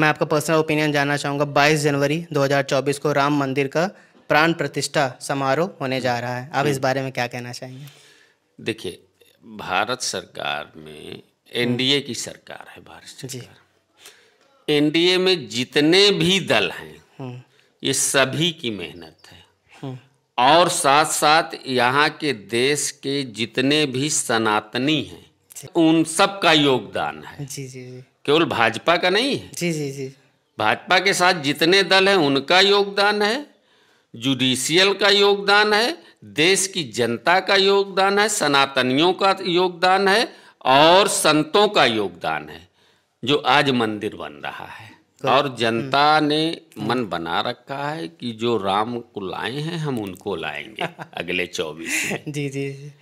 मैं आपका personal opinion जानना चाहूँगा 22 जनवरी 2024 को राम मंदिर का प्राण प्रतिष्ठा समारोह होने जा रहा है आप इस हम्म। बारे में क्या कहना चाहेंगे देखिए भारत सरकार में एनडीए हम्म। की सरकार है भारत सरकार एनडीए में जितने भी दल हैं हम्म। ये सभी की मेहनत है और साथ साथ यहाँ के देश के जितने भी सनातनी हैं उन सब का योगदान है जी जी जी केवल भाजपा का नहीं है जी जी जी भाजपा के साथ जितने दल हैं उनका योगदान है जुडिशियल का योगदान है देश की जनता का योगदान है सनातनियों का योगदान है और संतों का योगदान है जो आज मंदिर बन रहा है तो- और जनता हम्म। ने मन बना रखा है कि जो राम को लाए हैं हम उनको लाएंगे अगले चौबीस जी जी